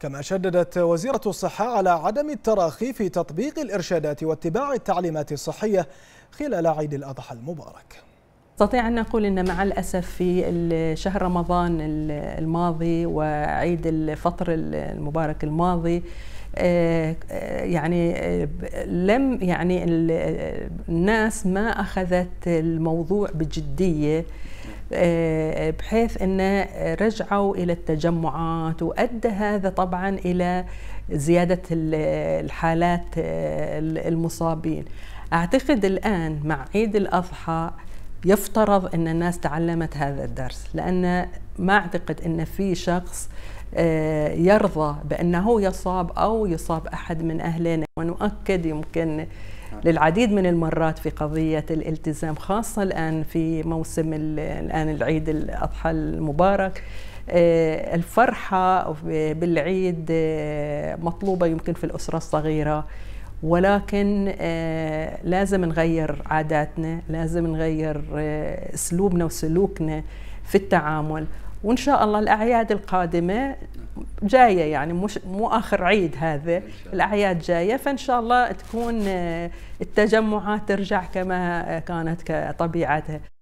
كما شددت وزيرة الصحة على عدم التراخي في تطبيق الإرشادات واتباع التعليمات الصحية خلال عيد الأضحى المبارك نستطيع أن نقول أن مع الأسف في شهر رمضان الماضي وعيد الفطر المبارك الماضي آه، يعني آه، لم يعني الناس ما أخذت الموضوع بجدية آه، بحيث انه رجعوا إلى التجمعات وأدى هذا طبعا إلى زيادة الحالات آه، المصابين أعتقد الآن مع عيد الأضحى يفترض أن الناس تعلمت هذا الدرس لأن ما أعتقد أن في شخص آه، يرضى بأنه يصاب أو يصاب أحد من أهلنا ونؤكد يمكن نعم. للعديد من المرات في قضية الالتزام خاصة الآن في موسم الآن العيد الأضحى المبارك آه، الفرحة بالعيد آه، مطلوبة يمكن في الأسرة الصغيرة ولكن آه، لازم نغير عاداتنا لازم نغير أسلوبنا وسلوكنا في التعامل وإن شاء الله الأعياد القادمة نعم. جايه يعني مش مو اخر عيد هذا الاعياد جايه فان شاء الله تكون آه، التجمعات ترجع كما آه، كانت كطبيعتها